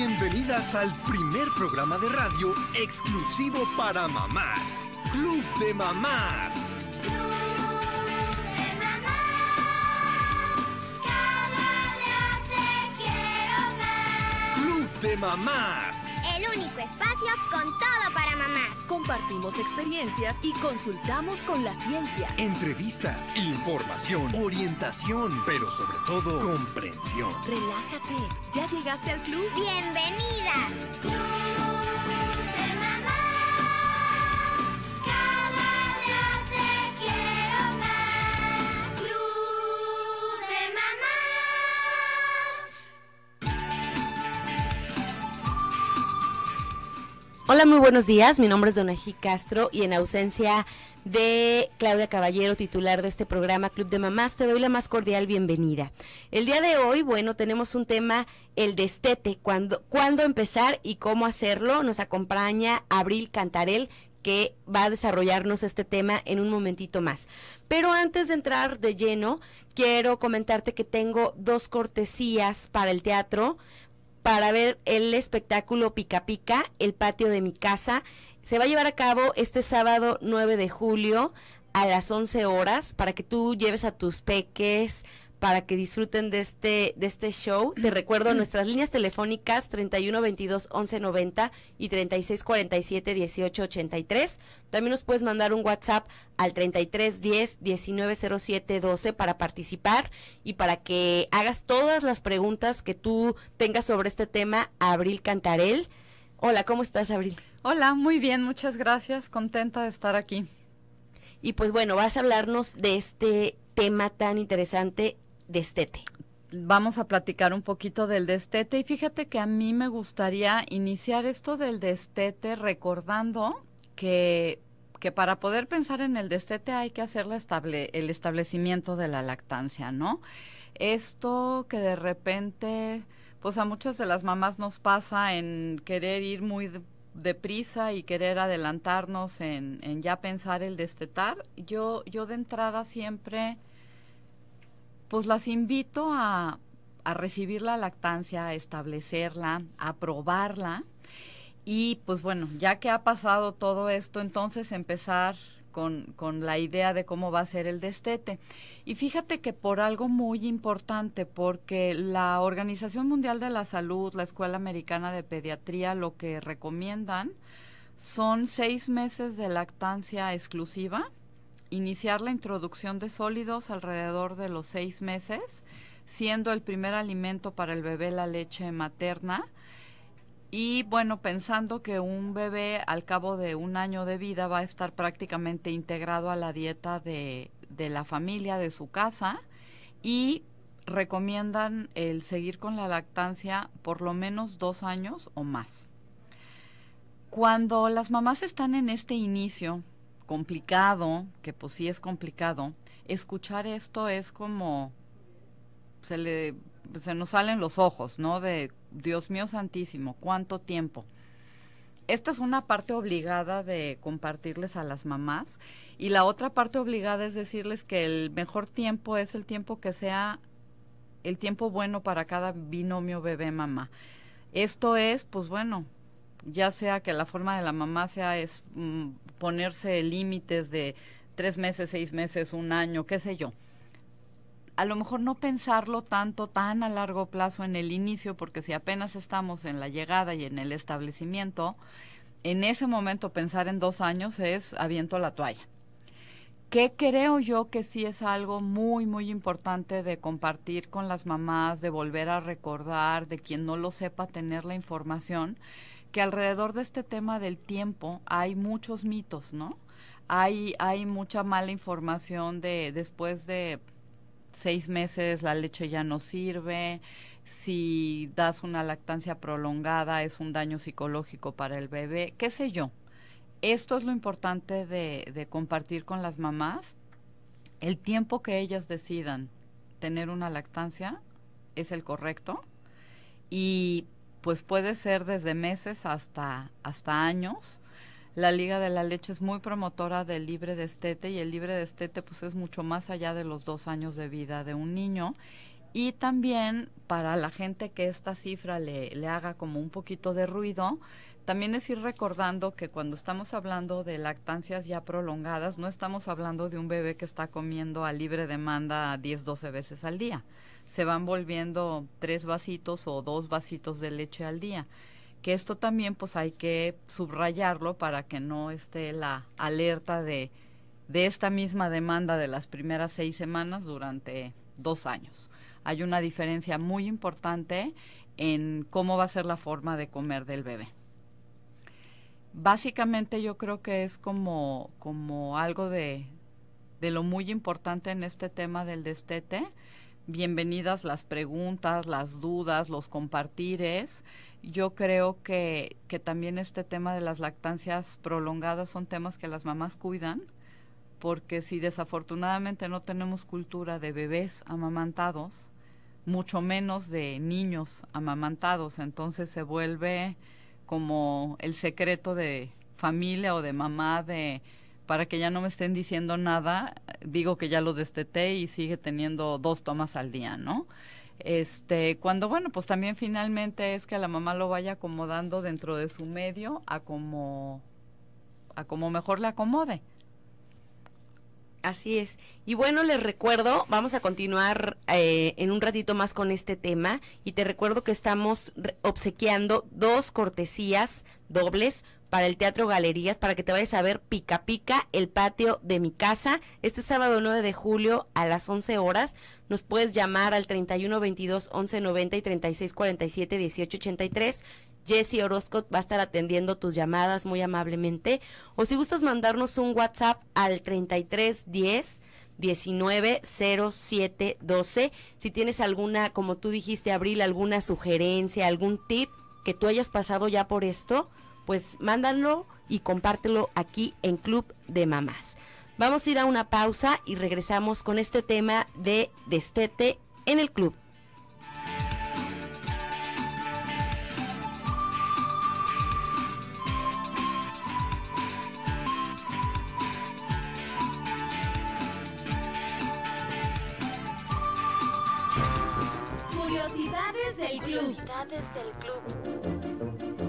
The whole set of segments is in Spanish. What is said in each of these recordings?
Bienvenidas al primer programa de radio exclusivo para mamás, Club de Mamás. Club de Mamás único espacio con todo para mamás. Compartimos experiencias y consultamos con la ciencia. Entrevistas, información, orientación, pero sobre todo comprensión. Relájate, ya llegaste al club. ¡Bienvenidas! Hola, muy buenos días. Mi nombre es Donají Castro y en ausencia de Claudia Caballero, titular de este programa Club de Mamás, te doy la más cordial bienvenida. El día de hoy, bueno, tenemos un tema, el destete, cuándo, cuándo empezar y cómo hacerlo. Nos acompaña Abril Cantarel, que va a desarrollarnos este tema en un momentito más. Pero antes de entrar de lleno, quiero comentarte que tengo dos cortesías para el teatro para ver el espectáculo Pica Pica, el patio de mi casa. Se va a llevar a cabo este sábado 9 de julio a las 11 horas para que tú lleves a tus peques, para que disfruten de este, de este show. Te recuerdo nuestras líneas telefónicas 31 22 11 90 y 36 47 18 83. También nos puedes mandar un WhatsApp al 33 10 19 07 12 para participar y para que hagas todas las preguntas que tú tengas sobre este tema Abril Cantarel. Hola, ¿cómo estás, Abril? Hola, muy bien, muchas gracias, contenta de estar aquí. Y pues bueno, vas a hablarnos de este tema tan interesante destete? Vamos a platicar un poquito del destete y fíjate que a mí me gustaría iniciar esto del destete recordando que, que para poder pensar en el destete hay que hacer estable, el establecimiento de la lactancia, ¿no? Esto que de repente, pues a muchas de las mamás nos pasa en querer ir muy de, deprisa y querer adelantarnos en, en, ya pensar el destetar, yo, yo de entrada siempre pues las invito a, a recibir la lactancia, a establecerla, a probarla. Y pues bueno, ya que ha pasado todo esto, entonces empezar con, con, la idea de cómo va a ser el destete. Y fíjate que por algo muy importante, porque la Organización Mundial de la Salud, la Escuela Americana de Pediatría, lo que recomiendan son seis meses de lactancia exclusiva iniciar la introducción de sólidos alrededor de los seis meses, siendo el primer alimento para el bebé la leche materna. Y bueno, pensando que un bebé al cabo de un año de vida va a estar prácticamente integrado a la dieta de, de la familia, de su casa, y recomiendan el seguir con la lactancia por lo menos dos años o más. Cuando las mamás están en este inicio complicado, que pues sí es complicado, escuchar esto es como se le se nos salen los ojos, ¿no? De Dios mío santísimo, cuánto tiempo. Esta es una parte obligada de compartirles a las mamás y la otra parte obligada es decirles que el mejor tiempo es el tiempo que sea el tiempo bueno para cada binomio bebé mamá. Esto es, pues bueno, ya sea que la forma de la mamá sea es mm, ponerse límites de tres meses, seis meses, un año, qué sé yo. A lo mejor no pensarlo tanto, tan a largo plazo en el inicio, porque si apenas estamos en la llegada y en el establecimiento, en ese momento pensar en dos años es aviento la toalla. Que creo yo que sí es algo muy, muy importante de compartir con las mamás, de volver a recordar, de quien no lo sepa tener la información, que alrededor de este tema del tiempo hay muchos mitos, ¿no? Hay, hay mucha mala información de después de seis meses la leche ya no sirve, si das una lactancia prolongada es un daño psicológico para el bebé, qué sé yo. Esto es lo importante de, de compartir con las mamás. El tiempo que ellas decidan tener una lactancia es el correcto y pues puede ser desde meses hasta, hasta años. La Liga de la Leche es muy promotora del libre destete y el libre destete pues es mucho más allá de los dos años de vida de un niño. Y también para la gente que esta cifra le, le haga como un poquito de ruido, también es ir recordando que cuando estamos hablando de lactancias ya prolongadas, no estamos hablando de un bebé que está comiendo a libre demanda 10, 12 veces al día se van volviendo tres vasitos o dos vasitos de leche al día. Que esto también pues hay que subrayarlo para que no esté la alerta de, de esta misma demanda de las primeras seis semanas durante dos años. Hay una diferencia muy importante en cómo va a ser la forma de comer del bebé. Básicamente yo creo que es como, como algo de, de lo muy importante en este tema del destete bienvenidas las preguntas, las dudas, los compartires. Yo creo que, que también este tema de las lactancias prolongadas son temas que las mamás cuidan, porque si desafortunadamente no tenemos cultura de bebés amamantados, mucho menos de niños amamantados, entonces se vuelve como el secreto de familia o de mamá de para que ya no me estén diciendo nada, digo que ya lo desteté y sigue teniendo dos tomas al día, ¿no? Este, cuando bueno, pues también finalmente es que la mamá lo vaya acomodando dentro de su medio a como a como mejor le acomode. Así es. Y bueno, les recuerdo, vamos a continuar eh, en un ratito más con este tema y te recuerdo que estamos obsequiando dos cortesías dobles para el Teatro Galerías, para que te vayas a ver Pica Pica, el patio de mi casa, este sábado 9 de julio a las 11 horas. Nos puedes llamar al 31 22 11 90 y 36 47 18 83. Jesse Orozco va a estar atendiendo tus llamadas muy amablemente. O si gustas mandarnos un WhatsApp al 33 10 19 12... Si tienes alguna, como tú dijiste, Abril, alguna sugerencia, algún tip que tú hayas pasado ya por esto, pues mándalo y compártelo aquí en Club de Mamás. Vamos a ir a una pausa y regresamos con este tema de destete en el club. Curiosidades del club. Curiosidades del club.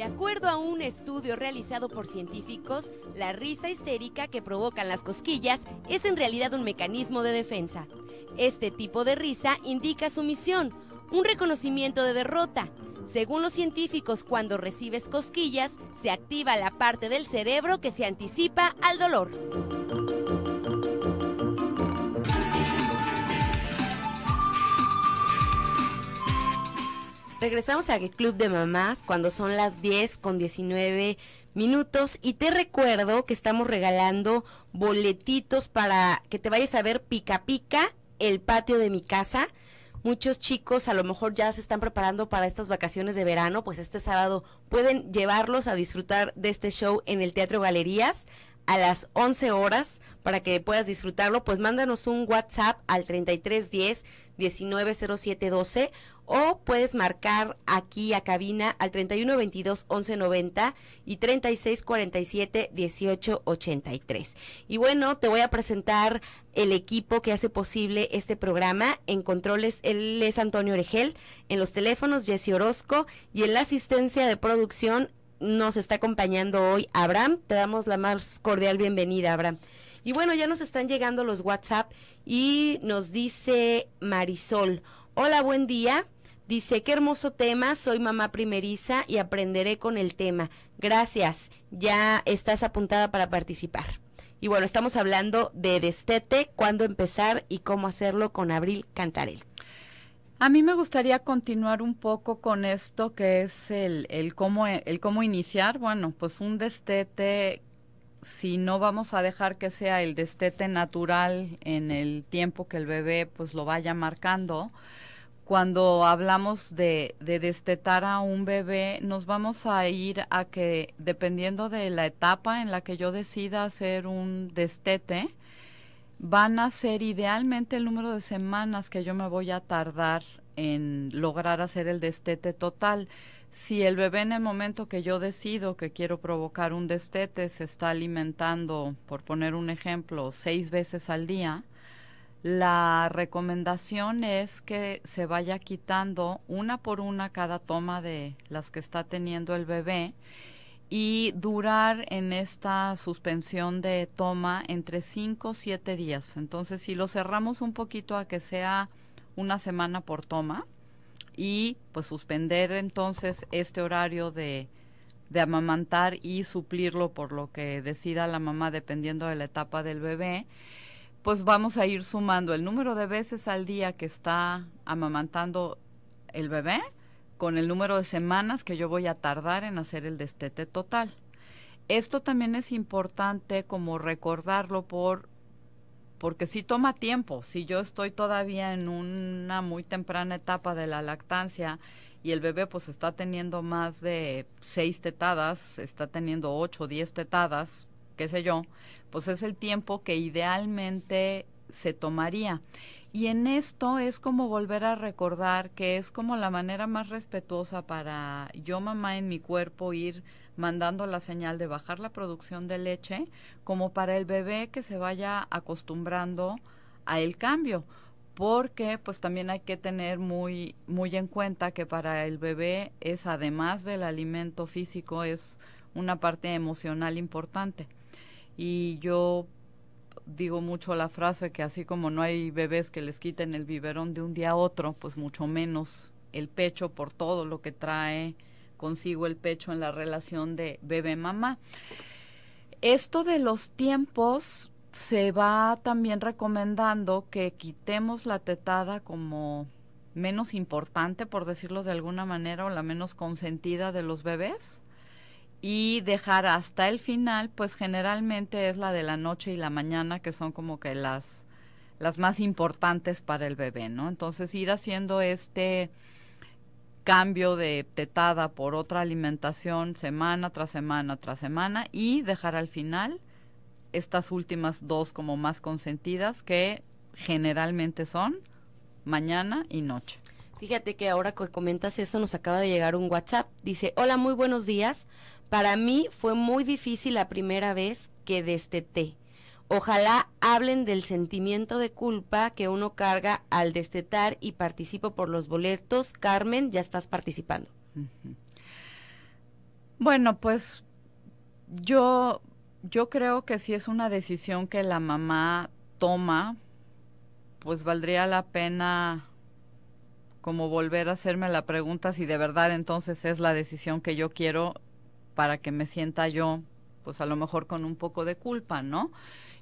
De acuerdo a un estudio realizado por científicos, la risa histérica que provocan las cosquillas es en realidad un mecanismo de defensa. Este tipo de risa indica sumisión, un reconocimiento de derrota. Según los científicos, cuando recibes cosquillas, se activa la parte del cerebro que se anticipa al dolor. Regresamos al Club de Mamás cuando son las 10 con 19 minutos y te recuerdo que estamos regalando boletitos para que te vayas a ver pica pica el patio de mi casa. Muchos chicos a lo mejor ya se están preparando para estas vacaciones de verano, pues este sábado pueden llevarlos a disfrutar de este show en el Teatro Galerías a las 11 horas para que puedas disfrutarlo, pues mándanos un WhatsApp al 3310 190712 o puedes marcar aquí a cabina al 3122 1190 y 3647 1883. Y bueno, te voy a presentar el equipo que hace posible este programa. En controles, él es Antonio Oregel, en los teléfonos Jesse Orozco y en la asistencia de producción nos está acompañando hoy Abraham. Te damos la más cordial bienvenida, Abraham. Y bueno, ya nos están llegando los WhatsApp y nos dice Marisol, hola, buen día. Dice, qué hermoso tema, soy mamá primeriza y aprenderé con el tema. Gracias, ya estás apuntada para participar. Y bueno, estamos hablando de destete, cuándo empezar y cómo hacerlo con Abril Cantarel. A mí me gustaría continuar un poco con esto que es el, cómo, e, el cómo iniciar. Bueno, pues un destete, si no vamos a dejar que sea el destete natural en el tiempo que el bebé pues lo vaya marcando, cuando hablamos de, de destetar a un bebé, nos vamos a ir a que dependiendo de la etapa en la que yo decida hacer un destete, van a ser idealmente el número de semanas que yo me voy a tardar en lograr hacer el destete total. Si el bebé en el momento que yo decido que quiero provocar un destete se está alimentando, por poner un ejemplo, seis veces al día, la recomendación es que se vaya quitando una por una cada toma de las que está teniendo el bebé y durar en esta suspensión de toma entre 5 o 7 días. Entonces, si lo cerramos un poquito a que sea una semana por toma y pues suspender entonces este horario de, de amamantar y suplirlo por lo que decida la mamá dependiendo de la etapa del bebé, pues vamos a ir sumando el número de veces al día que está amamantando el bebé con el número de semanas que yo voy a tardar en hacer el destete total. Esto también es importante como recordarlo por porque si toma tiempo. Si yo estoy todavía en una muy temprana etapa de la lactancia y el bebé pues está teniendo más de seis tetadas, está teniendo ocho, diez tetadas, qué sé yo, pues es el tiempo que idealmente se tomaría. Y en esto es como volver a recordar que es como la manera más respetuosa para yo mamá en mi cuerpo ir mandando la señal de bajar la producción de leche, como para el bebé que se vaya acostumbrando a el cambio, porque pues también hay que tener muy muy en cuenta que para el bebé es además del alimento físico es una parte emocional importante. Y yo digo mucho la frase que así como no hay bebés que les quiten el biberón de un día a otro, pues mucho menos el pecho por todo lo que trae consigo el pecho en la relación de bebé-mamá. Esto de los tiempos se va también recomendando que quitemos la tetada como menos importante, por decirlo de alguna manera, o la menos consentida de los bebés y dejar hasta el final, pues generalmente es la de la noche y la mañana, que son como que las, las más importantes para el bebé, ¿no? Entonces ir haciendo este cambio de tetada por otra alimentación semana tras semana tras semana y dejar al final estas últimas dos como más consentidas que generalmente son mañana y noche. Fíjate que ahora que comentas eso nos acaba de llegar un WhatsApp. Dice, hola, muy buenos días. Para mí fue muy difícil la primera vez que desteté. Ojalá hablen del sentimiento de culpa que uno carga al destetar y participo por los boletos. Carmen, ya estás participando. Bueno, pues yo, yo creo que si es una decisión que la mamá toma, pues valdría la pena como volver a hacerme la pregunta si de verdad entonces es la decisión que yo quiero para que me sienta yo, pues a lo mejor con un poco de culpa, ¿no?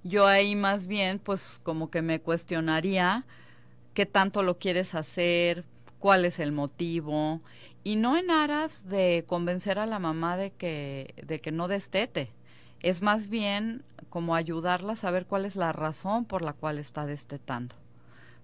Yo ahí más bien, pues como que me cuestionaría qué tanto lo quieres hacer, cuál es el motivo, y no en aras de convencer a la mamá de que, de que no destete, es más bien como ayudarla a saber cuál es la razón por la cual está destetando.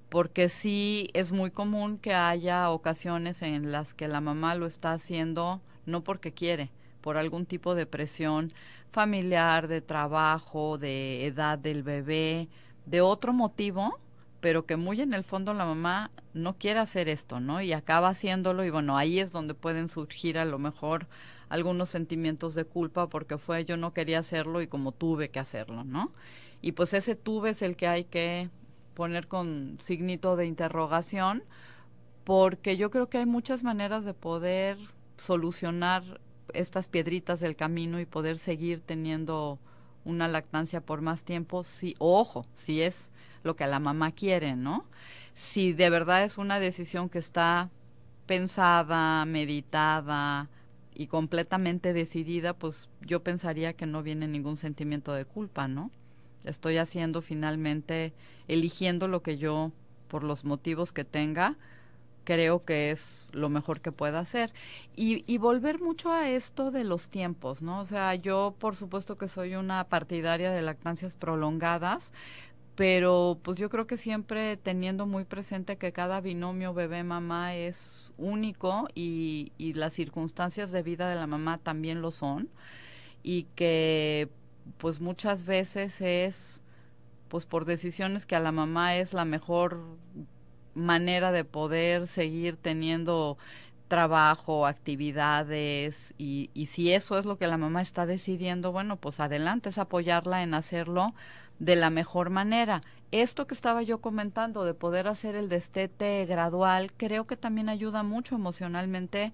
Porque sí es muy común que haya ocasiones en las que la mamá lo está haciendo no porque quiere, por algún tipo de presión familiar, de trabajo, de edad del bebé, de otro motivo, pero que muy en el fondo la mamá no quiere hacer esto, ¿no? Y acaba haciéndolo y bueno, ahí es donde pueden surgir a lo mejor algunos sentimientos de culpa porque fue yo no quería hacerlo y como tuve que hacerlo, ¿no? Y pues ese tuve es el que hay que poner con signito de interrogación porque yo creo que hay muchas maneras de poder solucionar estas piedritas del camino y poder seguir teniendo una lactancia por más tiempo, si, ojo, si es lo que la mamá quiere, ¿no? Si de verdad es una decisión que está pensada, meditada y completamente decidida, pues yo pensaría que no viene ningún sentimiento de culpa, ¿no? Estoy haciendo finalmente, eligiendo lo que yo, por los motivos que tenga, creo que es lo mejor que pueda hacer. Y, volver mucho a esto de los tiempos, ¿no? O sea, yo por supuesto que soy una partidaria de lactancias prolongadas, pero pues yo creo que siempre teniendo muy presente que cada binomio bebé-mamá es único y, y las circunstancias de vida de la mamá también lo son y que pues muchas veces es pues por decisiones que a la mamá es la mejor manera de poder seguir teniendo trabajo, actividades y, y, si eso es lo que la mamá está decidiendo, bueno, pues adelante, es apoyarla en hacerlo de la mejor manera. Esto que estaba yo comentando de poder hacer el destete gradual, creo que también ayuda mucho emocionalmente,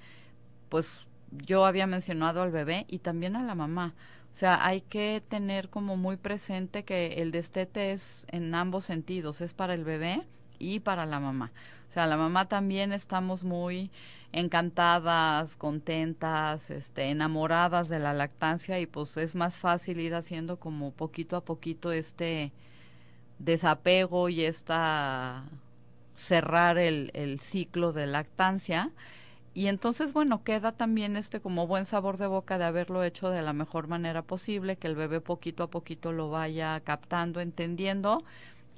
pues yo había mencionado al bebé y también a la mamá. O sea, hay que tener como muy presente que el destete es en ambos sentidos, es para el bebé y para la mamá. O sea, la mamá también estamos muy encantadas, contentas, este, enamoradas de la lactancia y pues es más fácil ir haciendo como poquito a poquito este desapego y esta cerrar el, el ciclo de lactancia. Y entonces, bueno, queda también este como buen sabor de boca de haberlo hecho de la mejor manera posible, que el bebé poquito a poquito lo vaya captando, entendiendo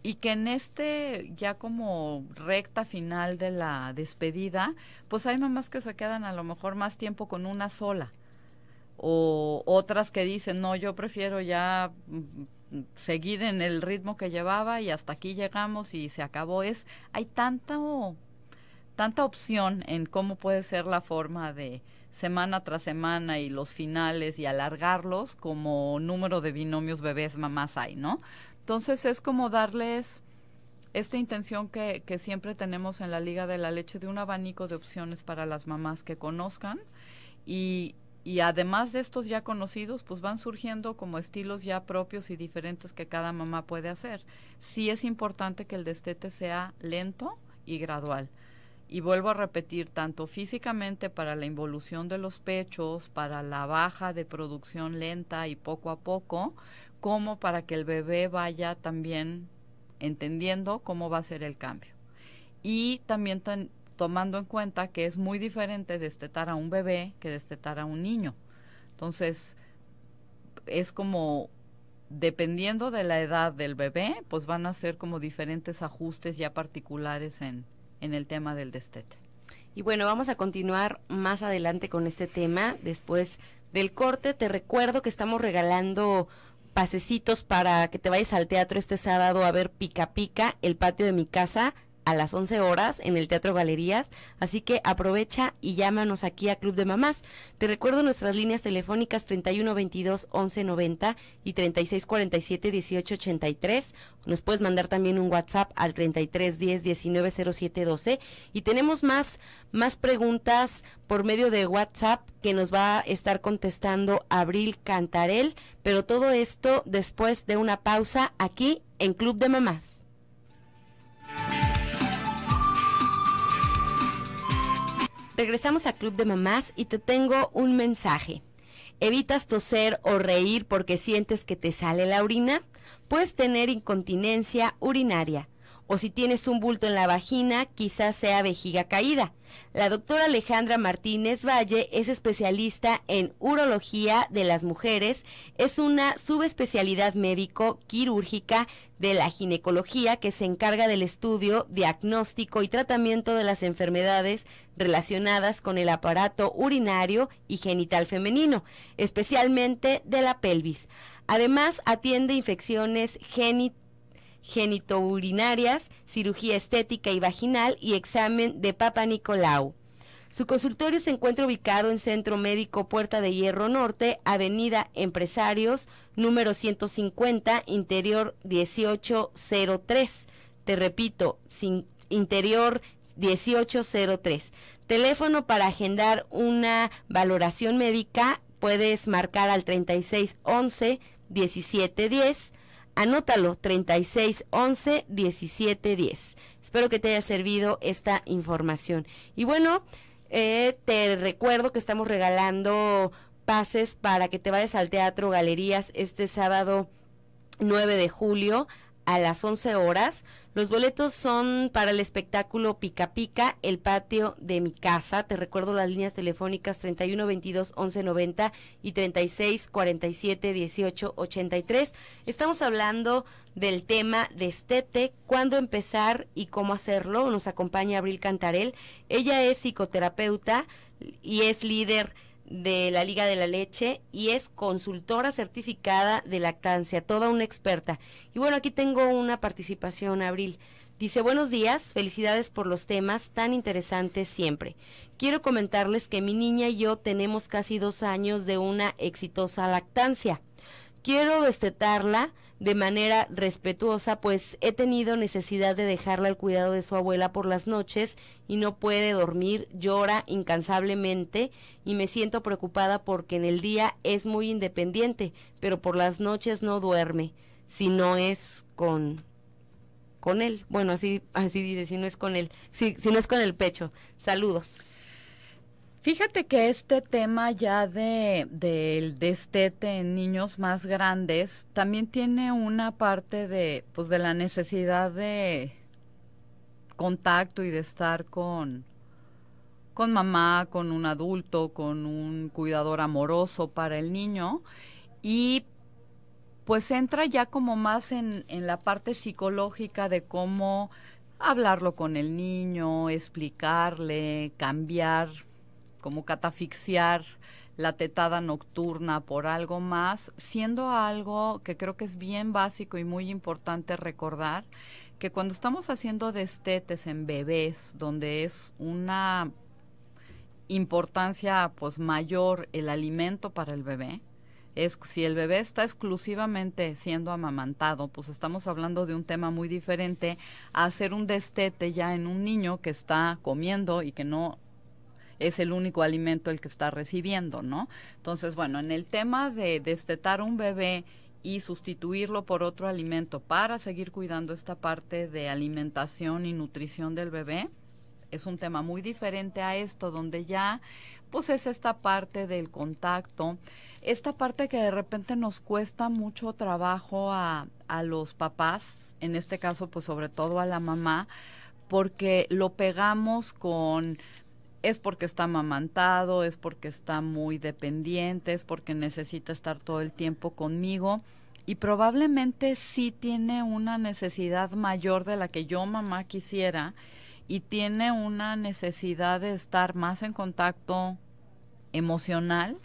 y que en este ya como recta final de la despedida, pues hay mamás que se quedan a lo mejor más tiempo con una sola o otras que dicen, no, yo prefiero ya mm, mm, seguir en el ritmo que llevaba y hasta aquí llegamos y se acabó. Es, hay tanta, tanta opción en cómo puede ser la forma de semana tras semana y los finales y alargarlos como número de binomios bebés mamás hay, ¿no? Entonces es como darles esta intención que, siempre tenemos en la Liga de la Leche de un abanico de opciones para las mamás que conozcan y, y además de estos ya conocidos, pues van surgiendo como estilos ya propios y diferentes que cada mamá puede hacer. Sí es importante que el destete sea lento y gradual. Y vuelvo a repetir, tanto físicamente para la involución de los pechos, para la baja de producción lenta y poco a poco, cómo para que el bebé vaya también entendiendo cómo va a ser el cambio. Y también tomando en cuenta que es muy diferente destetar a un bebé que destetar a un niño. Entonces, es como dependiendo de la edad del bebé, pues van a ser como diferentes ajustes ya particulares en, en, el tema del destete. Y bueno, vamos a continuar más adelante con este tema después del corte. Te recuerdo que estamos regalando pasecitos para que te vayas al teatro este sábado a ver Pica Pica, el patio de mi casa a las 11 horas en el Teatro Galerías, así que aprovecha y llámanos aquí a Club de Mamás. Te recuerdo nuestras líneas telefónicas 3122 1190 y 3647 1883. Nos puedes mandar también un WhatsApp al 3310 190712 y tenemos más más preguntas por medio de WhatsApp que nos va a estar contestando Abril Cantarel, pero todo esto después de una pausa aquí en Club de Mamás. Regresamos a Club de Mamás y te tengo un mensaje. ¿Evitas toser o reír porque sientes que te sale la orina? Puedes tener incontinencia urinaria o si tienes un bulto en la vagina, quizás sea vejiga caída. La doctora Alejandra Martínez Valle es especialista en urología de las mujeres, es una subespecialidad médico-quirúrgica de la ginecología que se encarga del estudio, diagnóstico y tratamiento de las enfermedades relacionadas con el aparato urinario y genital femenino, especialmente de la pelvis. Además, atiende infecciones genitales genitourinarias, cirugía estética y vaginal y examen de Papa Nicolau. Su consultorio se encuentra ubicado en Centro Médico Puerta de Hierro Norte, Avenida Empresarios, número 150, Interior 1803. Te repito, Interior 1803. Teléfono para agendar una valoración médica, puedes marcar al 3611 1710 Anótalo 36 11 17 10. Espero que te haya servido esta información. Y bueno, eh, te recuerdo que estamos regalando pases para que te vayas al Teatro Galerías este sábado 9 de julio a las 11 horas. Los boletos son para el espectáculo Pica Pica, el patio de mi casa. Te recuerdo las líneas telefónicas 31 22 11 y 36 47 18 Estamos hablando del tema de estete, cuándo empezar y cómo hacerlo. Nos acompaña Abril Cantarel. Ella es psicoterapeuta y es líder de la Liga de la Leche y es consultora certificada de lactancia, toda una experta. Y bueno, aquí tengo una participación, Abril. Dice, buenos días, felicidades por los temas tan interesantes siempre. Quiero comentarles que mi niña y yo tenemos casi dos años de una exitosa lactancia. Quiero destetarla de manera respetuosa, pues he tenido necesidad de dejarla al cuidado de su abuela por las noches y no puede dormir, llora incansablemente y me siento preocupada porque en el día es muy independiente, pero por las noches no duerme, si no es con con él. Bueno, así así dice, si no es con él, si, si no es con el pecho. Saludos. Fíjate que este tema ya de del destete en niños más grandes también tiene una parte de pues de la necesidad de contacto y de estar con con mamá, con un adulto, con un cuidador amoroso para el niño y pues entra ya como más en, en la parte psicológica de cómo hablarlo con el niño, explicarle, cambiar como catafixiar la tetada nocturna por algo más, siendo algo que creo que es bien básico y muy importante recordar, que cuando estamos haciendo destetes en bebés, donde es una importancia pues mayor el alimento para el bebé, es si el bebé está exclusivamente siendo amamantado, pues estamos hablando de un tema muy diferente a hacer un destete ya en un niño que está comiendo y que no es el único alimento el que está recibiendo, ¿no? Entonces, bueno, en el tema de destetar un bebé y sustituirlo por otro alimento para seguir cuidando esta parte de alimentación y nutrición del bebé, es un tema muy diferente a esto, donde ya pues es esta parte del contacto, esta parte que de repente nos cuesta mucho trabajo a, los papás, en este caso pues sobre todo a la mamá, porque lo pegamos con es porque está amamantado, es porque está muy dependiente, es porque necesita estar todo el tiempo conmigo y probablemente sí tiene una necesidad mayor de la que yo mamá quisiera y tiene una necesidad de estar más en contacto emocional,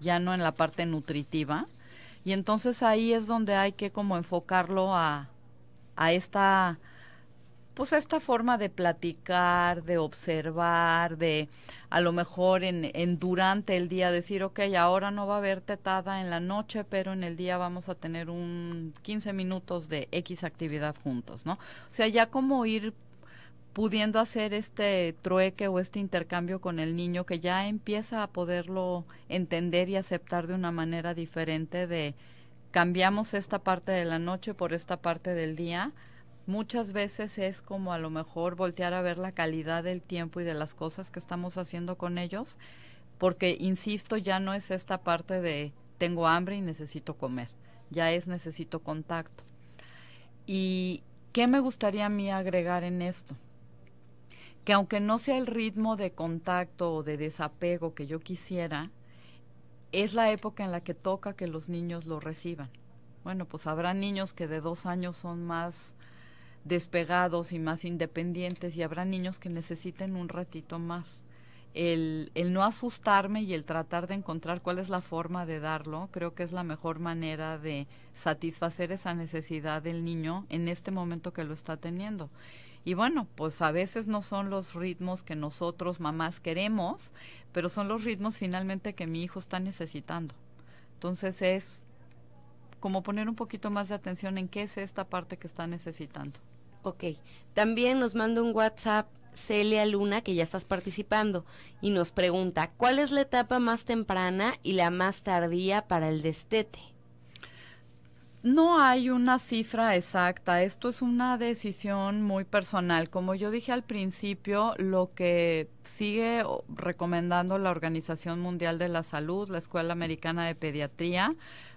ya no en la parte nutritiva. Y entonces ahí es donde hay que como enfocarlo a, a esta pues esta forma de platicar, de observar, de a lo mejor en, en, durante el día decir, ok, ahora no va a haber tetada en la noche, pero en el día vamos a tener un 15 minutos de X actividad juntos, ¿no? O sea, ya como ir pudiendo hacer este trueque o este intercambio con el niño que ya empieza a poderlo entender y aceptar de una manera diferente de cambiamos esta parte de la noche por esta parte del día muchas veces es como a lo mejor voltear a ver la calidad del tiempo y de las cosas que estamos haciendo con ellos, porque, insisto, ya no es esta parte de tengo hambre y necesito comer, ya es necesito contacto. ¿Y qué me gustaría a mí agregar en esto? Que aunque no sea el ritmo de contacto o de desapego que yo quisiera, es la época en la que toca que los niños lo reciban. Bueno, pues habrá niños que de dos años son más despegados y más independientes y habrá niños que necesiten un ratito más. El, el, no asustarme y el tratar de encontrar cuál es la forma de darlo, creo que es la mejor manera de satisfacer esa necesidad del niño en este momento que lo está teniendo. Y bueno, pues a veces no son los ritmos que nosotros mamás queremos, pero son los ritmos finalmente que mi hijo está necesitando. Entonces es como poner un poquito más de atención en qué es esta parte que está necesitando. Ok. También nos manda un WhatsApp Celia Luna, que ya estás participando, y nos pregunta, ¿cuál es la etapa más temprana y la más tardía para el destete? No hay una cifra exacta, esto es una decisión muy personal. Como yo dije al principio, lo que sigue recomendando la Organización Mundial de la Salud, la Escuela Americana de Pediatría,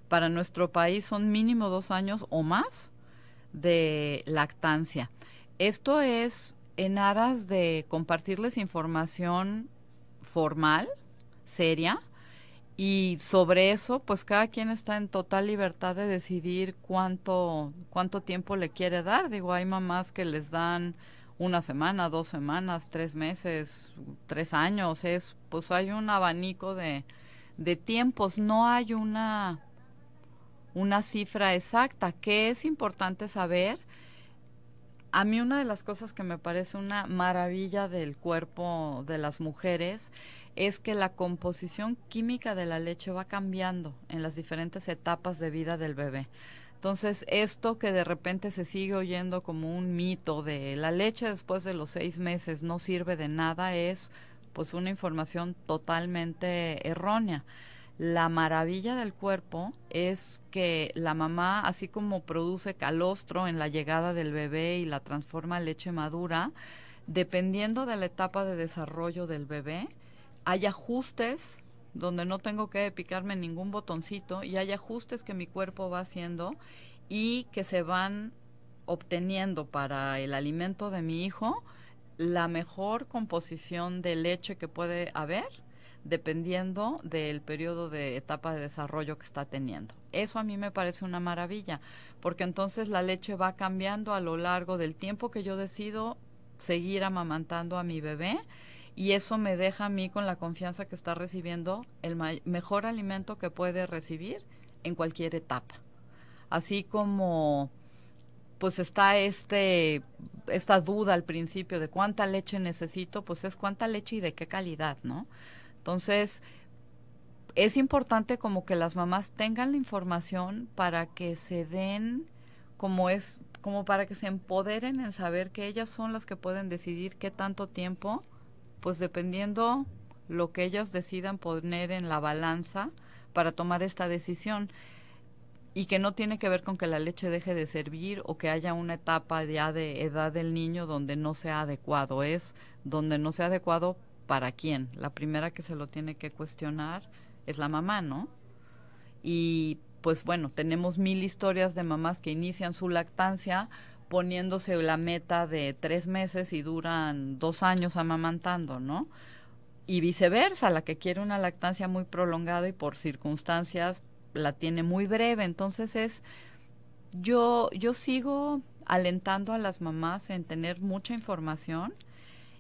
para nuestro país son mínimo dos años o más de lactancia. Esto es en aras de compartirles información formal, seria, y sobre eso, pues cada quien está en total libertad de decidir cuánto, cuánto tiempo le quiere dar. Digo, hay mamás que les dan una semana, dos semanas, tres meses, tres años. Es, pues hay un abanico de, de tiempos. No hay una una cifra exacta, que es importante saber. A mí una de las cosas que me parece una maravilla del cuerpo de las mujeres es que la composición química de la leche va cambiando en las diferentes etapas de vida del bebé. Entonces, esto que de repente se sigue oyendo como un mito de la leche después de los seis meses no sirve de nada es pues una información totalmente errónea. La maravilla del cuerpo es que la mamá, así como produce calostro en la llegada del bebé y la transforma en leche madura, dependiendo de la etapa de desarrollo del bebé, hay ajustes donde no tengo que picarme ningún botoncito y hay ajustes que mi cuerpo va haciendo y que se van obteniendo para el alimento de mi hijo la mejor composición de leche que puede haber dependiendo del periodo de etapa de desarrollo que está teniendo. Eso a mí me parece una maravilla, porque entonces la leche va cambiando a lo largo del tiempo que yo decido seguir amamantando a mi bebé y eso me deja a mí con la confianza que está recibiendo el mejor alimento que puede recibir en cualquier etapa. Así como pues está este esta duda al principio de cuánta leche necesito, pues es cuánta leche y de qué calidad, ¿no? Entonces, es importante como que las mamás tengan la información para que se den como es como para que se empoderen en saber que ellas son las que pueden decidir qué tanto tiempo, pues dependiendo lo que ellas decidan poner en la balanza para tomar esta decisión y que no tiene que ver con que la leche deje de servir o que haya una etapa ya de edad del niño donde no sea adecuado, es donde no sea adecuado para quién. La primera que se lo tiene que cuestionar es la mamá, ¿no? Y pues bueno, tenemos mil historias de mamás que inician su lactancia poniéndose la meta de tres meses y duran dos años amamantando, ¿no? Y viceversa, la que quiere una lactancia muy prolongada y por circunstancias la tiene muy breve. Entonces es, yo, yo sigo alentando a las mamás en tener mucha información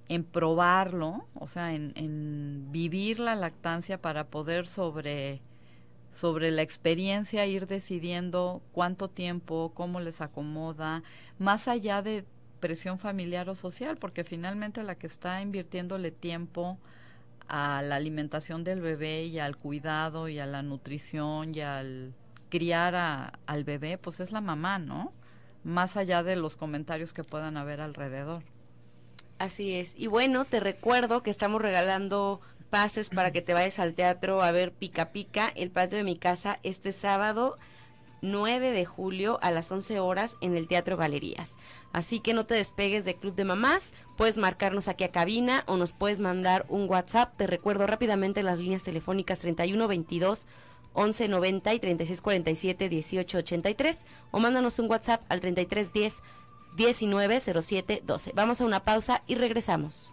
en probarlo, o sea, en, vivir la lactancia para poder sobre, sobre la experiencia ir decidiendo cuánto tiempo, cómo les acomoda, más allá de presión familiar o social, porque finalmente la que está invirtiéndole tiempo a la alimentación del bebé y al cuidado y a la nutrición y al criar al bebé, pues es la mamá, ¿no? Más allá de los comentarios que puedan haber alrededor. Así es. Y bueno, te recuerdo que estamos regalando pases para que te vayas al teatro a ver Pica Pica, el patio de mi casa, este sábado 9 de julio a las 11 horas en el Teatro Galerías. Así que no te despegues de Club de Mamás, puedes marcarnos aquí a cabina o nos puedes mandar un WhatsApp. Te recuerdo rápidamente las líneas telefónicas 3122 1190 y 3647 1883 o mándanos un WhatsApp al 3310 12 Vamos a una pausa y regresamos.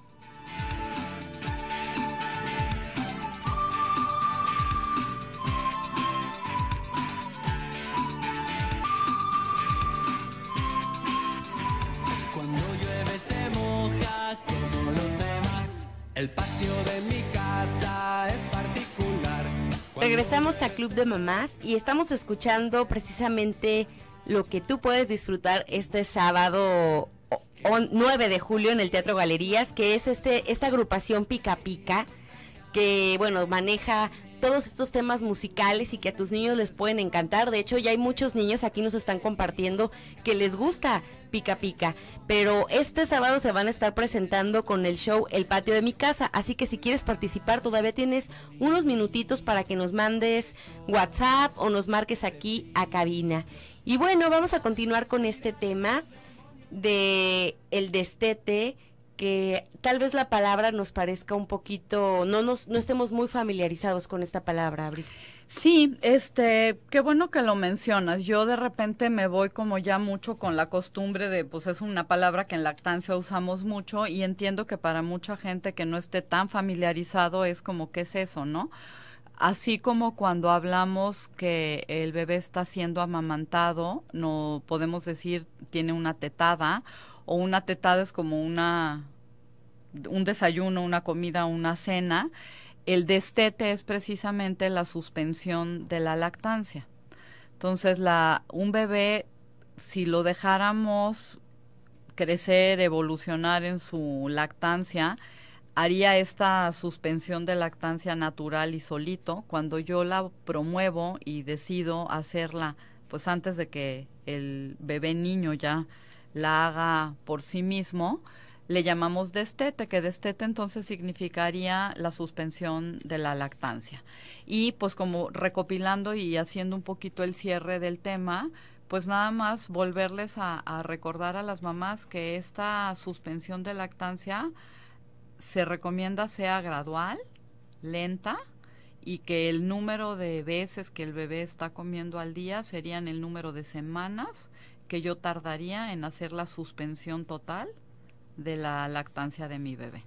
Cuando llueve se moja como los demás. El patio de mi casa es particular. Regresamos a Club de Mamás y estamos escuchando precisamente lo que tú puedes disfrutar este sábado 9 de julio en el Teatro Galerías, que es este, esta agrupación Pica Pica, que bueno, maneja todos estos temas musicales y que a tus niños les pueden encantar. De hecho, ya hay muchos niños aquí nos están compartiendo que les gusta Pica Pica. Pero este sábado se van a estar presentando con el show El Patio de mi Casa. Así que si quieres participar, todavía tienes unos minutitos para que nos mandes WhatsApp o nos marques aquí a cabina. Y bueno, vamos a continuar con este tema de el destete que tal vez la palabra nos parezca un poquito no nos no estemos muy familiarizados con esta palabra, Abril. Sí, este, qué bueno que lo mencionas. Yo de repente me voy como ya mucho con la costumbre de, pues es una palabra que en lactancia usamos mucho y entiendo que para mucha gente que no esté tan familiarizado es como qué es eso, ¿no? Así como cuando hablamos que el bebé está siendo amamantado, no podemos decir tiene una tetada, o una tetada es como una un desayuno, una comida, una cena. El destete es precisamente la suspensión de la lactancia. Entonces, la, un bebé, si lo dejáramos crecer, evolucionar en su lactancia, haría esta suspensión de lactancia natural y solito cuando yo la promuevo y decido hacerla pues antes de que el bebé niño ya la haga por sí mismo, le llamamos destete, que destete entonces significaría la suspensión de la lactancia. Y pues como recopilando y haciendo un poquito el cierre del tema, pues nada más volverles a, a recordar a las mamás que esta suspensión de lactancia se recomienda sea gradual, lenta y que el número de veces que el bebé está comiendo al día serían el número de semanas que yo tardaría en hacer la suspensión total de la lactancia de mi bebé.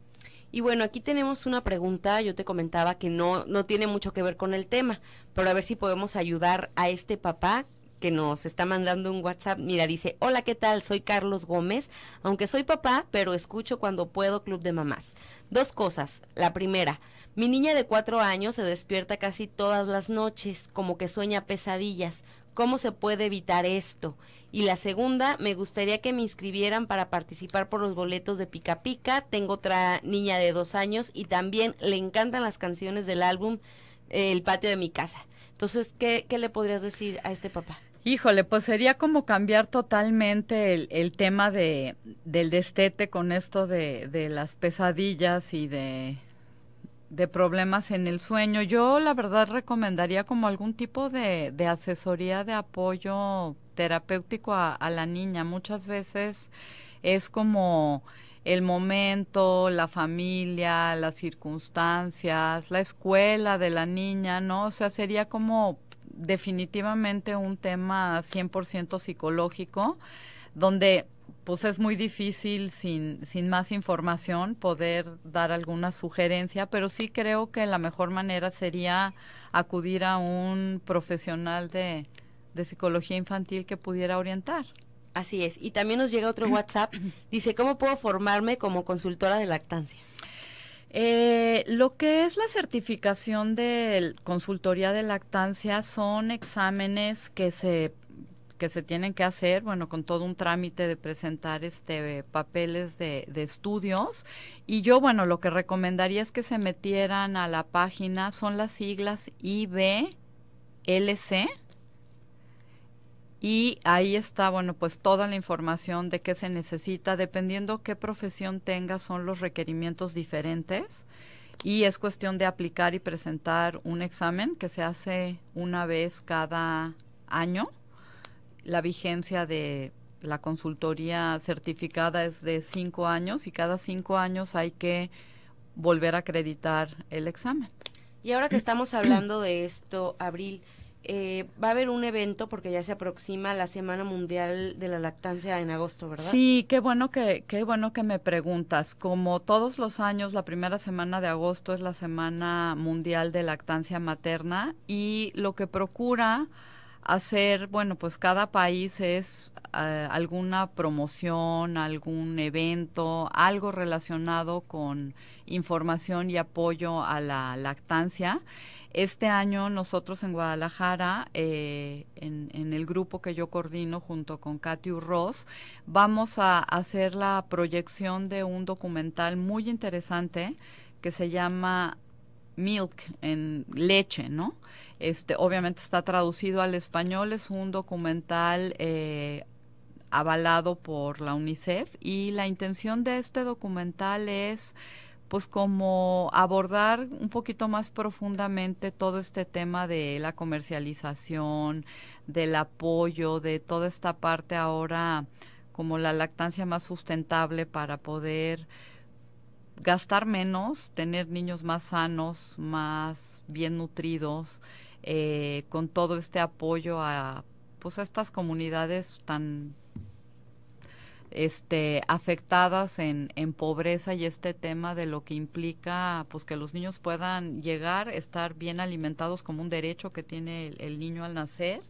Y bueno, aquí tenemos una pregunta, yo te comentaba que no, no tiene mucho que ver con el tema, pero a ver si podemos ayudar a este papá que nos está mandando un WhatsApp. Mira, dice, hola, ¿qué tal? Soy Carlos Gómez, aunque soy papá, pero escucho cuando puedo Club de Mamás. Dos cosas. La primera, mi niña de cuatro años se despierta casi todas las noches, como que sueña pesadillas. ¿Cómo se puede evitar esto? Y la segunda, me gustaría que me inscribieran para participar por los boletos de Pica Pica. Tengo otra niña de dos años y también le encantan las canciones del álbum eh, El patio de mi casa. Entonces, ¿qué, qué le podrías decir a este papá? Híjole, pues sería como cambiar totalmente el, tema de, del destete con esto de, de las pesadillas y de, problemas en el sueño. Yo la verdad recomendaría como algún tipo de, asesoría de apoyo terapéutico a, a la niña. Muchas veces es como el momento, la familia, las circunstancias, la escuela de la niña, ¿no? O sea, sería como definitivamente un tema 100% psicológico, donde pues es muy difícil sin, sin más información poder dar alguna sugerencia, pero sí creo que la mejor manera sería acudir a un profesional de, de psicología infantil que pudiera orientar. Así es. Y también nos llega otro WhatsApp. Dice, ¿cómo puedo formarme como consultora de lactancia? Eh, lo que es la certificación de consultoría de lactancia son exámenes que se que se tienen que hacer, bueno, con todo un trámite de presentar este papeles de, de, estudios. Y yo, bueno, lo que recomendaría es que se metieran a la página, son las siglas IBLC y ahí está, bueno, pues toda la información de qué se necesita, dependiendo qué profesión tenga, son los requerimientos diferentes. Y es cuestión de aplicar y presentar un examen que se hace una vez cada año. La vigencia de la consultoría certificada es de cinco años y cada cinco años hay que volver a acreditar el examen. Y ahora que estamos hablando de esto, Abril, eh, va a haber un evento porque ya se aproxima la Semana Mundial de la Lactancia en agosto, ¿verdad? Sí, qué bueno que qué bueno que me preguntas. Como todos los años, la primera semana de agosto es la Semana Mundial de Lactancia Materna y lo que procura hacer, bueno, pues cada país es eh, alguna promoción, algún evento, algo relacionado con información y apoyo a la lactancia. Este año nosotros en Guadalajara, eh, en, el grupo que yo coordino junto con Katy Ross, vamos a hacer la proyección de un documental muy interesante que se llama milk, en leche, ¿no? Este, obviamente está traducido al español, es un documental eh, avalado por la UNICEF y la intención de este documental es pues como abordar un poquito más profundamente todo este tema de la comercialización, del apoyo, de toda esta parte ahora como la lactancia más sustentable para poder gastar menos, tener niños más sanos, más bien nutridos, eh, con todo este apoyo pues, a, estas comunidades tan este, afectadas en, pobreza y este tema de lo que implica pues que los niños puedan llegar, estar bien alimentados como un derecho que tiene el, el niño al nacer.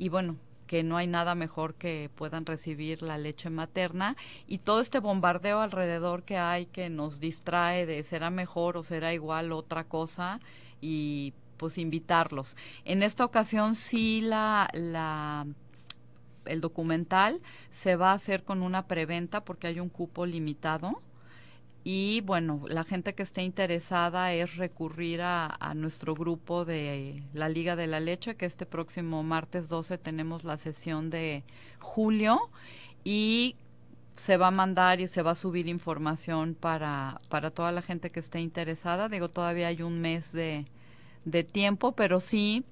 Y bueno, que no hay nada mejor que puedan recibir la leche materna y todo este bombardeo alrededor que hay que nos distrae de será mejor o será igual otra cosa y pues invitarlos. En esta ocasión sí la, la el documental se va a hacer con una preventa porque hay un cupo limitado y bueno, la gente que esté interesada es recurrir a, nuestro grupo de la Liga de la Leche, que este próximo martes 12 tenemos la sesión de julio y se va a mandar y se va a subir información para, para toda la gente que esté interesada. Digo, todavía hay un mes de tiempo, pero sí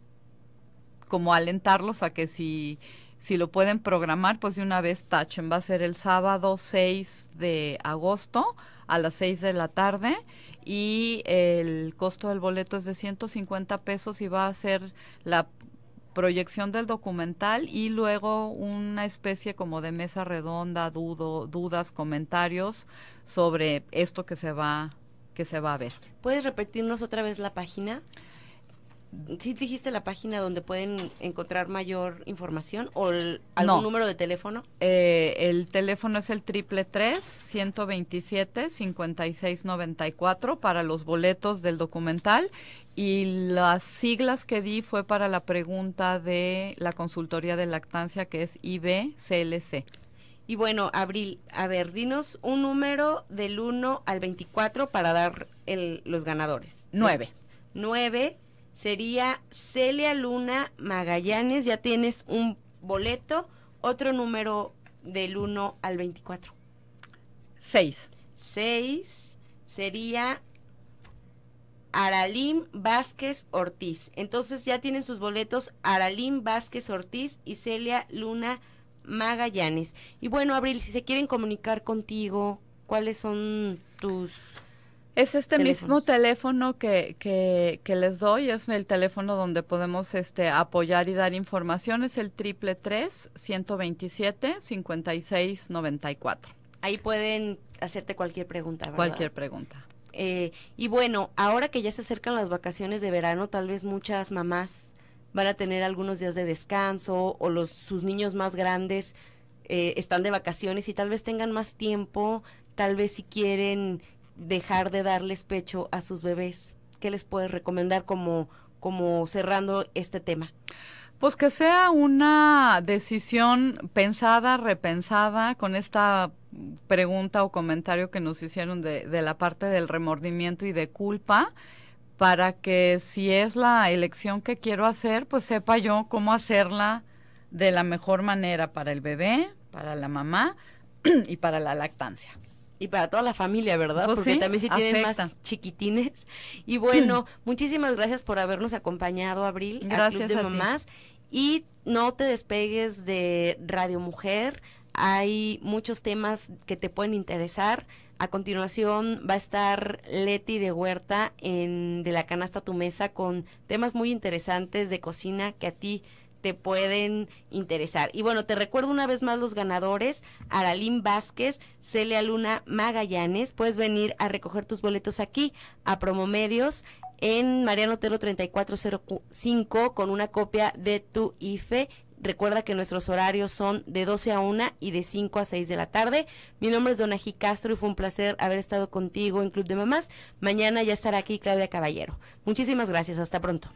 como alentarlos a que si si lo pueden programar, pues de una vez tachen. Va a ser el sábado 6 de agosto a las 6 de la tarde y el costo del boleto es de 150 pesos y va a ser la proyección del documental y luego una especie como de mesa redonda, dudo, dudas, comentarios sobre esto que se va que se va a ver. ¿Puedes repetirnos otra vez la página? ¿Sí dijiste la página donde pueden encontrar mayor información o el, algún número de teléfono? Eh, el teléfono es el triple tres ciento veintisiete cincuenta y seis noventa y cuatro para los boletos del documental y las siglas que di fue para la pregunta de la consultoría de lactancia que es IBCLC. Y bueno, Abril, a ver, dinos un número del 1 al 24 para dar los ganadores. 9. 9 sería Celia Luna Magallanes. Ya tienes un boleto, otro número del 1 al 24. Seis. Seis, sería Aralim Vázquez Ortiz. Entonces ya tienen sus boletos Aralim Vázquez Ortiz y Celia Luna Magallanes. Y bueno, Abril, si se quieren comunicar contigo, ¿cuáles son tus es este mismo teléfono que, que, les doy, es el teléfono donde podemos este, apoyar y dar información, es el triple tres 127 56 94. Ahí pueden hacerte cualquier pregunta, ¿verdad? Cualquier pregunta. Eh, y bueno, ahora que ya se acercan las vacaciones de verano, tal vez muchas mamás van a tener algunos días de descanso o los, sus niños más grandes eh, están de vacaciones y tal vez tengan más tiempo, tal vez si quieren dejar de darles pecho a sus bebés? ¿Qué les puedes recomendar como, como cerrando este tema? Pues que sea una decisión pensada, repensada, con esta pregunta o comentario que nos hicieron de, de, la parte del remordimiento y de culpa, para que si es la elección que quiero hacer, pues sepa yo cómo hacerla de la mejor manera para el bebé, para la mamá y para la lactancia y para toda la familia, ¿verdad? Pues Porque también si sí tienen más chiquitines. Y bueno, muchísimas gracias por habernos acompañado, Abril, gracias Club de Mamás. Y no te despegues de Radio Mujer. Hay muchos temas que te pueden interesar. A continuación va a estar Leti de Huerta en De la Canasta a tu Mesa con temas muy interesantes de cocina que a ti te pueden interesar. Y bueno, te recuerdo una vez más los ganadores, Aralín Vázquez, Celia Luna Magallanes. Puedes venir a recoger tus boletos aquí a Promomedios en Mariano Telo 3405 con una copia de tu IFE. Recuerda que nuestros horarios son de 12 a 1 y de 5 a 6 de la tarde. Mi nombre es Donají Castro y fue un placer haber estado contigo en Club de Mamás. Mañana ya estará aquí Claudia Caballero. Muchísimas gracias. Hasta pronto.